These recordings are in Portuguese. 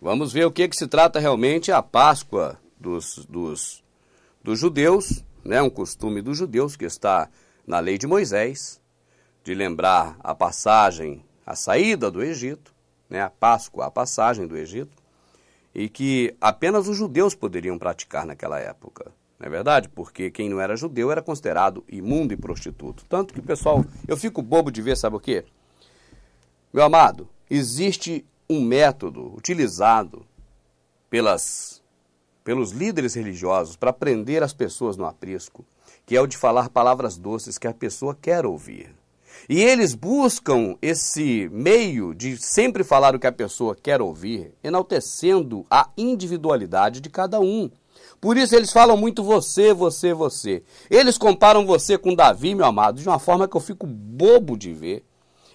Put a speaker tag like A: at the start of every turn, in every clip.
A: Vamos ver o que, que se trata realmente a Páscoa dos, dos, dos judeus, né? um costume dos judeus que está na lei de Moisés, de lembrar a passagem, a saída do Egito, né? a Páscoa, a passagem do Egito, e que apenas os judeus poderiam praticar naquela época. Não é verdade? Porque quem não era judeu era considerado imundo e prostituto. Tanto que, pessoal, eu fico bobo de ver, sabe o quê? Meu amado, existe um método utilizado pelas, pelos líderes religiosos para prender as pessoas no aprisco, que é o de falar palavras doces que a pessoa quer ouvir. E eles buscam esse meio de sempre falar o que a pessoa quer ouvir, enaltecendo a individualidade de cada um. Por isso eles falam muito você, você, você. Eles comparam você com Davi, meu amado, de uma forma que eu fico bobo de ver.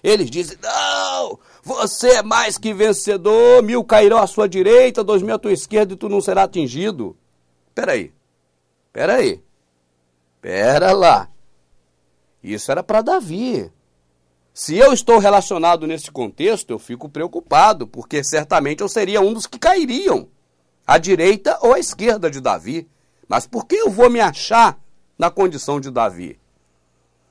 A: Eles dizem: Não, você é mais que vencedor, mil cairão à sua direita, dois mil à tua esquerda e tu não será atingido. Peraí, peraí, pera lá. Isso era para Davi. Se eu estou relacionado nesse contexto, eu fico preocupado, porque certamente eu seria um dos que cairiam, à direita ou à esquerda de Davi. Mas por que eu vou me achar na condição de Davi?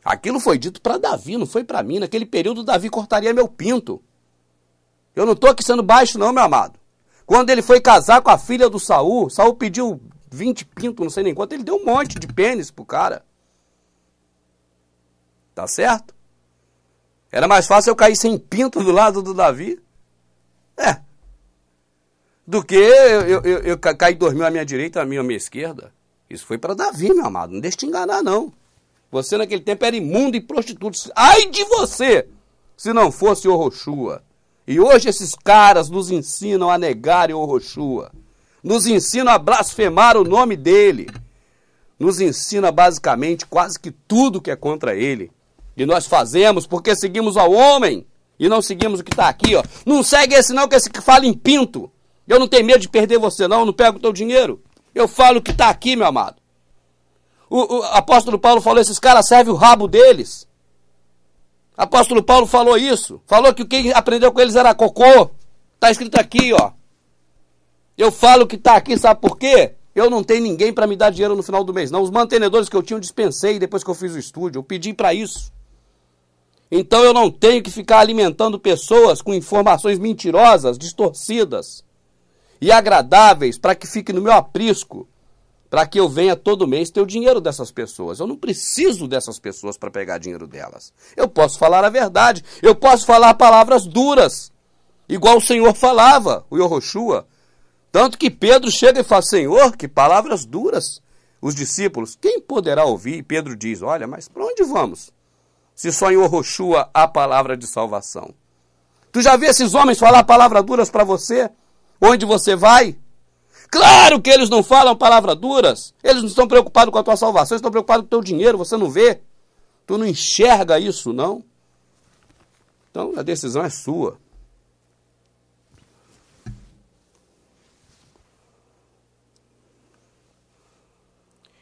A: Aquilo foi dito para Davi, não foi para mim. Naquele período, Davi cortaria meu pinto. Eu não estou aqui sendo baixo, não, meu amado. Quando ele foi casar com a filha do Saul, Saul pediu 20 pintos, não sei nem quanto, ele deu um monte de pênis pro cara. Tá certo? Era mais fácil eu cair sem pinto do lado do Davi. É. Do que eu, eu, eu, eu cair dormiu à minha direita, à minha, à minha esquerda. Isso foi para Davi, meu amado. Não deixe te enganar, não. Você naquele tempo era imundo e prostituto. Ai de você, se não fosse o Roshua. E hoje esses caras nos ensinam a negar o Roshua. Nos ensinam a blasfemar o nome dele. Nos ensina basicamente quase que tudo que é contra ele. E nós fazemos porque seguimos ao homem e não seguimos o que está aqui, ó. Não segue esse não que esse que fala em pinto. Eu não tenho medo de perder você não, eu não pego o teu dinheiro. Eu falo o que está aqui, meu amado. O, o apóstolo Paulo falou: esses caras servem o rabo deles. Apóstolo Paulo falou isso. Falou que quem aprendeu com eles era cocô. Está escrito aqui, ó. Eu falo que está aqui, sabe por quê? Eu não tenho ninguém para me dar dinheiro no final do mês, não. Os mantenedores que eu tinha eu dispensei depois que eu fiz o estúdio. Eu pedi para isso. Então eu não tenho que ficar alimentando pessoas com informações mentirosas, distorcidas e agradáveis para que fique no meu aprisco para que eu venha todo mês ter o dinheiro dessas pessoas. Eu não preciso dessas pessoas para pegar dinheiro delas. Eu posso falar a verdade, eu posso falar palavras duras, igual o Senhor falava, o Yoroshua. Tanto que Pedro chega e fala: Senhor, que palavras duras. Os discípulos, quem poderá ouvir? E Pedro diz: Olha, mas para onde vamos? Se só em Orochua há palavra de salvação. Tu já vê esses homens falar palavras duras para você? Onde você vai? Claro que eles não falam palavras duras. Eles não estão preocupados com a tua salvação, eles estão preocupados com o teu dinheiro, você não vê. Tu não enxerga isso, não. Então a decisão é sua.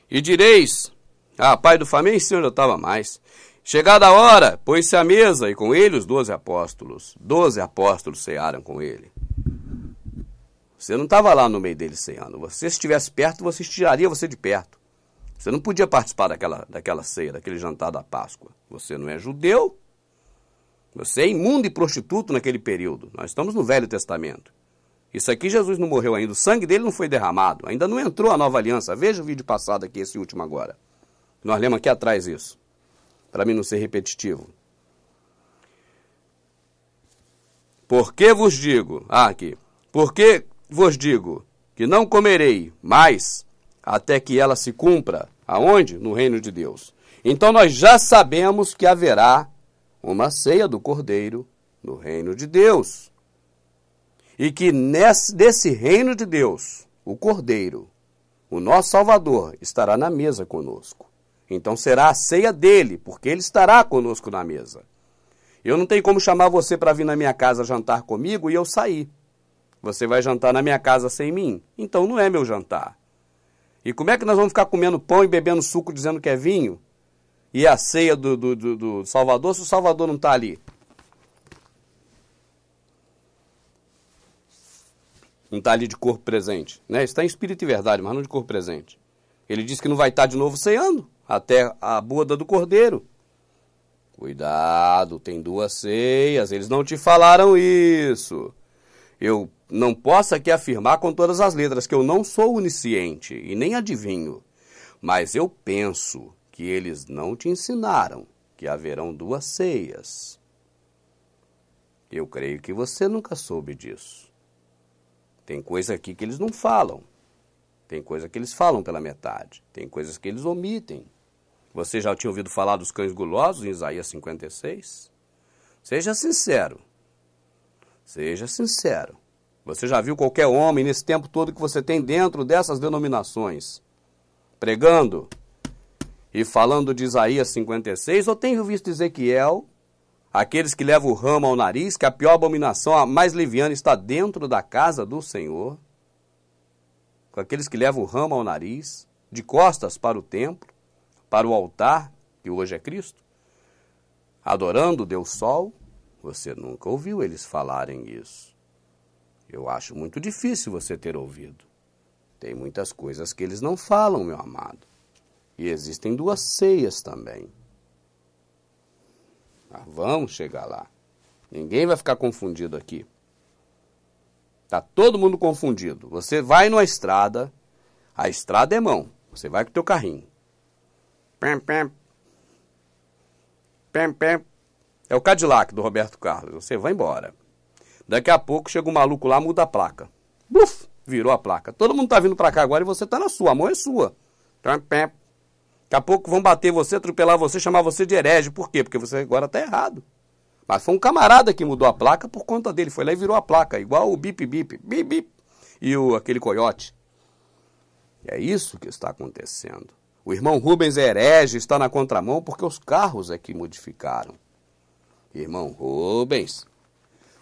A: E direis: Ah, pai do família, senhor, eu estava mais. Chegada a hora, pôs-se à mesa, e com ele os doze apóstolos. Doze apóstolos cearam com ele. Você não estava lá no meio deles ceando. Você, se estivesse perto, você tiraria você de perto. Você não podia participar daquela, daquela ceia, daquele jantar da Páscoa. Você não é judeu. Você é imundo e prostituto naquele período. Nós estamos no Velho Testamento. Isso aqui Jesus não morreu ainda. O sangue dele não foi derramado. Ainda não entrou a nova aliança. Veja o vídeo passado aqui, esse último agora. Nós lemos aqui atrás isso. Para mim não ser repetitivo. Porque vos digo. Ah, aqui. Porque vos digo que não comerei mais até que ela se cumpra. Aonde? No reino de Deus. Então nós já sabemos que haverá uma ceia do Cordeiro no reino de Deus. E que nesse, desse reino de Deus, o Cordeiro, o nosso Salvador, estará na mesa conosco. Então será a ceia dele, porque ele estará conosco na mesa. Eu não tenho como chamar você para vir na minha casa jantar comigo e eu sair. Você vai jantar na minha casa sem mim. Então não é meu jantar. E como é que nós vamos ficar comendo pão e bebendo suco dizendo que é vinho? E a ceia do, do, do, do Salvador se o Salvador não está ali? Não está ali de corpo presente. Né? Está em espírito e verdade, mas não de corpo presente. Ele disse que não vai estar tá de novo ceando até a boda do cordeiro. Cuidado, tem duas ceias, eles não te falaram isso. Eu não posso aqui afirmar com todas as letras que eu não sou onisciente e nem adivinho, mas eu penso que eles não te ensinaram que haverão duas ceias. Eu creio que você nunca soube disso. Tem coisa aqui que eles não falam. Tem coisa que eles falam pela metade. Tem coisas que eles omitem. Você já tinha ouvido falar dos cães gulosos em Isaías 56? Seja sincero. Seja sincero. Você já viu qualquer homem nesse tempo todo que você tem dentro dessas denominações pregando e falando de Isaías 56? Ou tenho visto Ezequiel, aqueles que levam o ramo ao nariz, que a pior abominação, a mais liviana, está dentro da casa do Senhor? Com aqueles que levam o ramo ao nariz, de costas para o templo, para o altar, que hoje é Cristo, adorando Deus Sol? Você nunca ouviu eles falarem isso. Eu acho muito difícil você ter ouvido. Tem muitas coisas que eles não falam, meu amado. E existem duas ceias também. Mas vamos chegar lá. Ninguém vai ficar confundido aqui. Tá todo mundo confundido. Você vai numa estrada, a estrada é mão. Você vai com o teu carrinho. Pem, pem. Pem, pem. É o Cadillac do Roberto Carlos. Você vai embora. Daqui a pouco chega um maluco lá, muda a placa. buf, virou a placa. Todo mundo tá vindo para cá agora e você tá na sua, a mão é sua. Daqui a pouco vão bater você, atropelar você, chamar você de herege. Por quê? Porque você agora tá errado. Mas foi um camarada que mudou a placa por conta dele. Foi lá e virou a placa, igual o bip bip, bip bip e o, aquele coiote. E é isso que está acontecendo. O irmão Rubens é herege, está na contramão porque os carros é que modificaram. Irmão Rubens,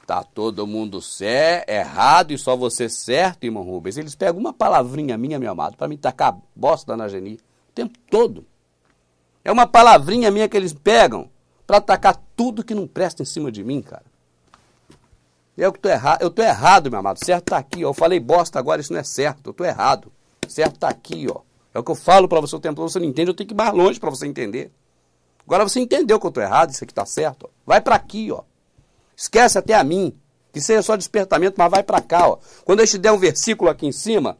A: Tá todo mundo cé, errado e só você certo, irmão Rubens. Eles pegam uma palavrinha minha, meu amado, para me tacar bosta na Geni o tempo todo. É uma palavrinha minha que eles pegam para atacar tudo que não presta em cima de mim, cara. Eu que tô errado, eu tô errado, meu amado. Certo tá aqui, ó. Eu falei bosta agora, isso não é certo. Eu tô errado. Certo tá aqui, ó. É o que eu falo para você o tempo todo, você não entende, eu tenho que ir mais longe para você entender. Agora você entendeu que eu tô errado, isso aqui tá certo. Ó. Vai para aqui, ó. Esquece até a mim. Que seja só despertamento, mas vai para cá. Ó. Quando a gente der um versículo aqui em cima,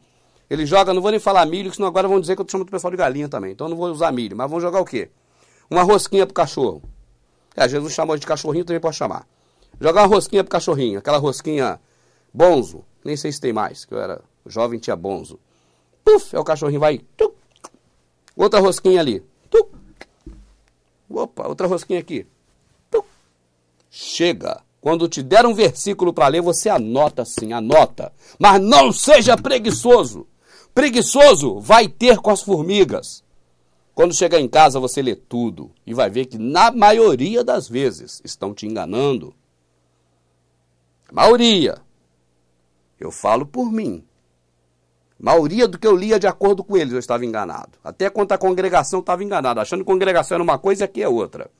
A: ele joga, não vou nem falar milho, senão agora vão dizer que eu chamo o pessoal de galinha também. Então não vou usar milho, mas vão jogar o quê? Uma rosquinha pro cachorro. É, Jesus chamou de cachorrinho, também pode chamar. Jogar uma rosquinha pro cachorrinho, aquela rosquinha bonzo. Nem sei se tem mais, que eu era jovem, tinha bonzo. Puf, é o cachorrinho, vai. Tuc. Outra rosquinha ali. Tuc. Opa, outra rosquinha aqui. Tuc. Chega. Quando te der um versículo para ler, você anota sim, anota. Mas não seja preguiçoso. Preguiçoso vai ter com as formigas. Quando chegar em casa, você lê tudo e vai ver que, na maioria das vezes, estão te enganando. A maioria. Eu falo por mim. A maioria do que eu lia de acordo com eles, eu estava enganado. Até quanto a congregação estava enganado, achando que congregação era uma coisa e aqui é outra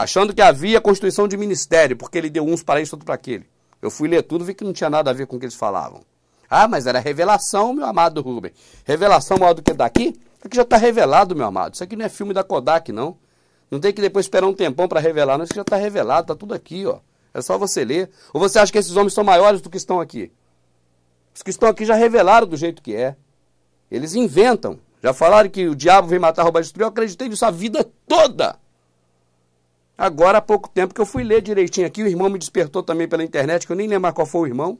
A: achando que havia constituição de ministério, porque ele deu uns para isso, outro para aquele. Eu fui ler tudo, e vi que não tinha nada a ver com o que eles falavam. Ah, mas era revelação, meu amado Rubem. Revelação maior do que daqui? Aqui já está revelado, meu amado. Isso aqui não é filme da Kodak, não. Não tem que depois esperar um tempão para revelar, não. Isso já está revelado, está tudo aqui, ó. É só você ler. Ou você acha que esses homens são maiores do que estão aqui? Os que estão aqui já revelaram do jeito que é. Eles inventam. Já falaram que o diabo vem matar, roubar, destruir. Eu acreditei nisso a vida toda. Agora há pouco tempo que eu fui ler direitinho aqui, o irmão me despertou também pela internet, que eu nem lembro qual foi o irmão.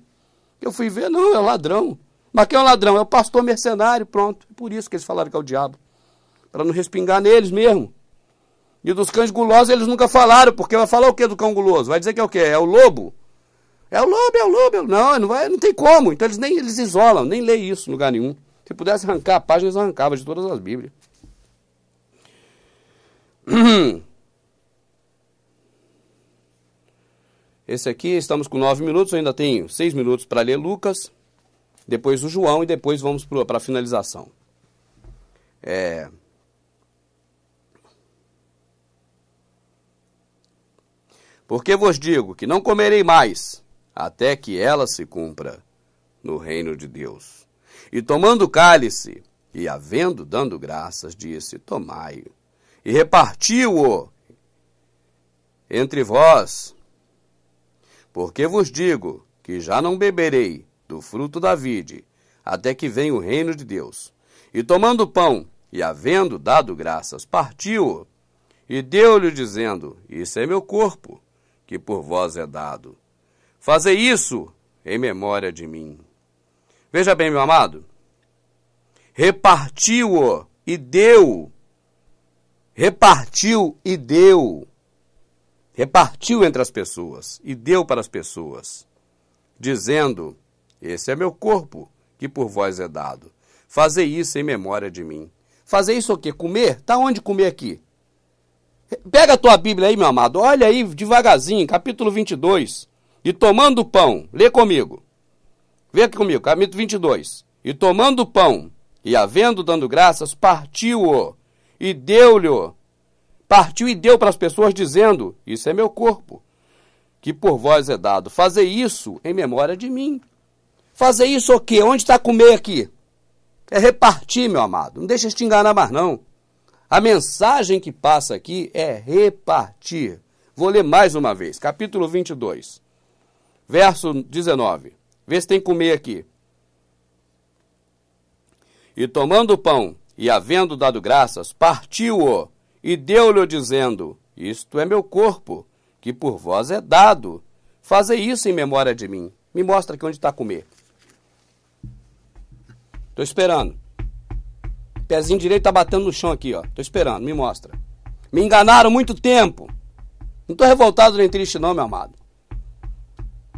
A: Eu fui ver, não, é ladrão. Mas quem é o ladrão? É o pastor mercenário, pronto. É por isso que eles falaram que é o diabo. Para não respingar neles mesmo. E dos cães gulosos eles nunca falaram, porque vai falar o que do cão guloso? Vai dizer que é o quê? É o lobo? É o lobo, é o lobo. É não, não, vai, não tem como. Então eles nem eles isolam, nem lê isso em lugar nenhum. Se pudesse arrancar a página, eles arrancavam de todas as Bíblias. Esse aqui, estamos com nove minutos, eu ainda tenho seis minutos para ler Lucas, depois o João e depois vamos para a finalização. É... Porque vos digo que não comerei mais, até que ela se cumpra no reino de Deus. E tomando o cálice, e havendo dando graças, disse: Tomai-o, e repartiu-o entre vós, porque vos digo que já não beberei do fruto da vide, até que venha o reino de Deus. E tomando o pão, e havendo dado graças, partiu-o, e deu-lhe, dizendo: Isso é meu corpo, que por vós é dado. Fazei isso em memória de mim. Veja bem, meu amado, repartiu-o e deu. Repartiu e deu repartiu entre as pessoas e deu para as pessoas, dizendo: Esse é meu corpo, que por vós é dado. Fazei isso em memória de mim. Fazer isso o quê? Comer? Tá onde comer aqui? Pega a tua Bíblia aí, meu amado. Olha aí devagarzinho, capítulo 22. E tomando pão, lê comigo. Vê aqui comigo, capítulo 22. E tomando pão, e havendo dando graças, partiu-o e deu-lhe partiu e deu para as pessoas, dizendo: Isso é meu corpo, que por vós é dado. Fazei isso em memória de mim. Fazer isso o quê? Onde está comer aqui? É repartir, meu amado. Não deixa te enganar mais, não. A mensagem que passa aqui é repartir. Vou ler mais uma vez. Capítulo 22, verso 19. Vê se tem comer aqui. E tomando o pão e havendo dado graças, partiu-o e deu-lhe, dizendo: Isto é meu corpo, que por vós é dado. Fazei isso em memória de mim. Me mostra aqui onde está a comer. Estou esperando. Pezinho direito está batendo no chão aqui, ó. Estou esperando, me mostra. Me enganaram muito tempo. Não estou revoltado nem triste não, meu amado.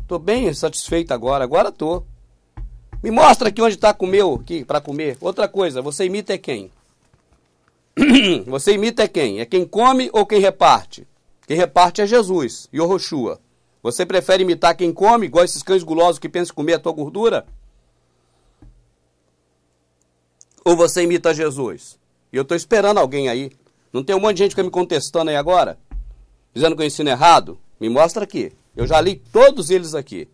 A: Estou bem satisfeito agora, agora tô. Me mostra aqui onde está com o meu aqui para comer. Outra coisa, você imita é quem? Você imita é quem? É quem come ou quem reparte? Quem reparte é Jesus e Orochua. Você prefere imitar quem come, igual esses cães gulosos que pensam comer a tua gordura? Ou você imita Jesus? E eu estou esperando alguém aí. Não tem um monte de gente que tá me contestando aí agora? Dizendo que eu ensino errado? Me mostra aqui. Eu já li todos eles aqui.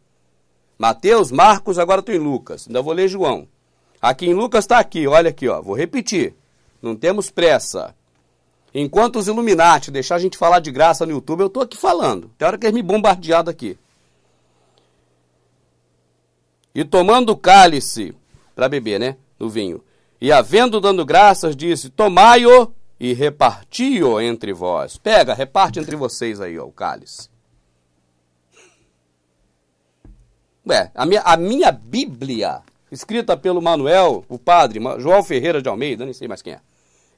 A: Mateus, Marcos, agora estou em Lucas. Ainda vou ler João. Aqui em Lucas está aqui, olha aqui, ó. Vou repetir. Não temos pressa. Enquanto os Illuminati deixar a gente falar de graça no YouTube, eu tô aqui falando. Tem hora que eles me bombardeado aqui. E tomando cálice para beber, né? No vinho. E havendo dando graças, disse: Tomai-o e reparti-o entre vós. Pega, reparte entre vocês aí, ó, o cálice. Ué, a minha, a minha Bíblia escrita pelo Manuel, o padre, João Ferreira de Almeida, nem sei mais quem é.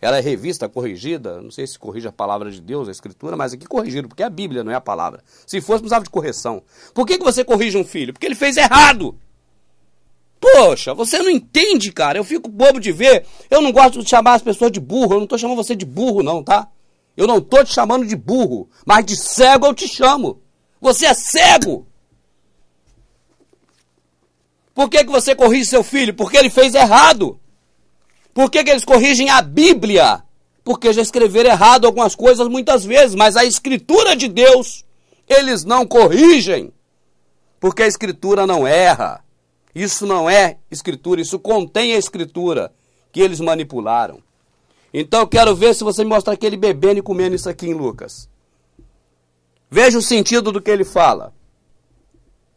A: Ela é revista, corrigida, não sei se corrige a palavra de Deus, a escritura, mas aqui corrigiram, porque é a Bíblia, não é a palavra. Se fosse, precisava de correção. Por que, que você corrige um filho? Porque ele fez errado. Poxa, você não entende, cara. Eu fico bobo de ver. Eu não gosto de chamar as pessoas de burro. Eu não estou chamando você de burro, não, tá? Eu não estou te chamando de burro, mas de cego eu te chamo. Você é cego! Por que, que você corrige seu filho? Porque ele fez errado. Por que, que eles corrigem a Bíblia? Porque já escreveram errado algumas coisas muitas vezes, mas a Escritura de Deus eles não corrigem. Porque a Escritura não erra. Isso não é Escritura, isso contém a Escritura que eles manipularam. Então eu quero ver se você me mostra aquele bebendo e comendo isso aqui em Lucas. Veja o sentido do que ele fala.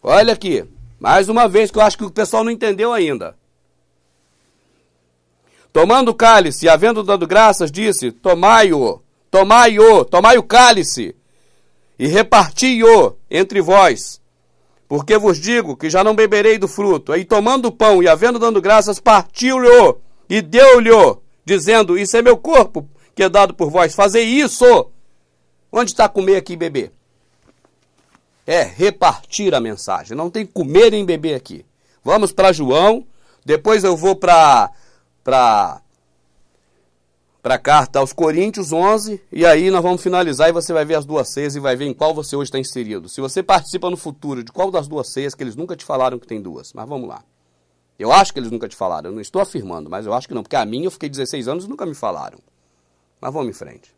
A: Olha aqui. Mais uma vez, que eu acho que o pessoal não entendeu ainda. Tomando o cálice e havendo dado graças, disse: Tomai-o, tomai-o, tomai o cálice e reparti-o entre vós. Porque vos digo que já não beberei do fruto. E tomando o pão e havendo dando graças, partiu-lhe e deu-lhe, dizendo: Isso é meu corpo que é dado por vós, fazei isso. Onde está comer aqui e beber? é repartir a mensagem. Não tem comer nem beber aqui. Vamos para João, depois eu vou para para para a carta aos Coríntios 11, e aí nós vamos finalizar e você vai ver as duas ceias e vai ver em qual você hoje está inserido. Se você participa no futuro de qual das duas ceias, que eles nunca te falaram que tem duas, mas vamos lá. Eu acho que eles nunca te falaram, eu não estou afirmando, mas eu acho que não, porque a minha eu fiquei 16 anos e nunca me falaram. Mas vamos em frente.